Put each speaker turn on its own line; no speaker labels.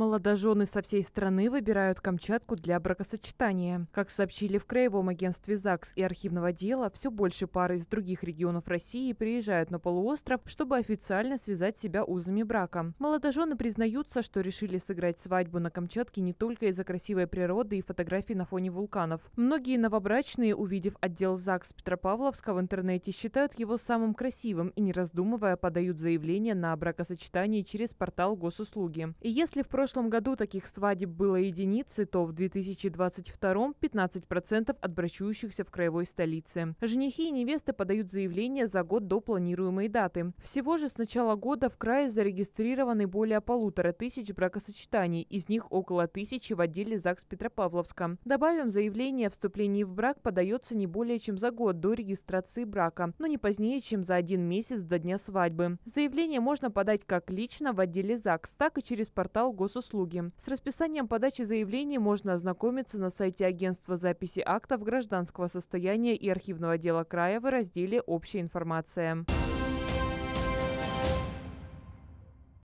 Молодожены со всей страны выбирают Камчатку для бракосочетания. Как сообщили в Краевом агентстве ЗАГС и архивного дела, все больше пары из других регионов России приезжают на полуостров, чтобы официально связать себя узами брака. Молодожены признаются, что решили сыграть свадьбу на Камчатке не только из-за красивой природы и фотографий на фоне вулканов. Многие новобрачные, увидев отдел ЗАГС Петропавловска в интернете, считают его самым красивым и, не раздумывая, подают заявление на бракосочетание через портал госуслуги. И если в прошлом прошлом году таких свадеб было единицы, то в 2022 15% от брачующихся в краевой столице. Женихи и невесты подают заявление за год до планируемой даты. Всего же с начала года в крае зарегистрированы более полутора тысяч бракосочетаний, из них около тысячи в отделе ЗАГС Петропавловска. Добавим, заявление о вступлении в брак подается не более чем за год до регистрации брака, но не позднее, чем за один месяц до дня свадьбы. Заявление можно подать как лично в отделе ЗАГС, так и через портал госуслуг соцуслуги. С расписанием подачи заявлений можно ознакомиться на сайте Агентства записи актов гражданского состояния и архивного дела края в разделе «Общая информация».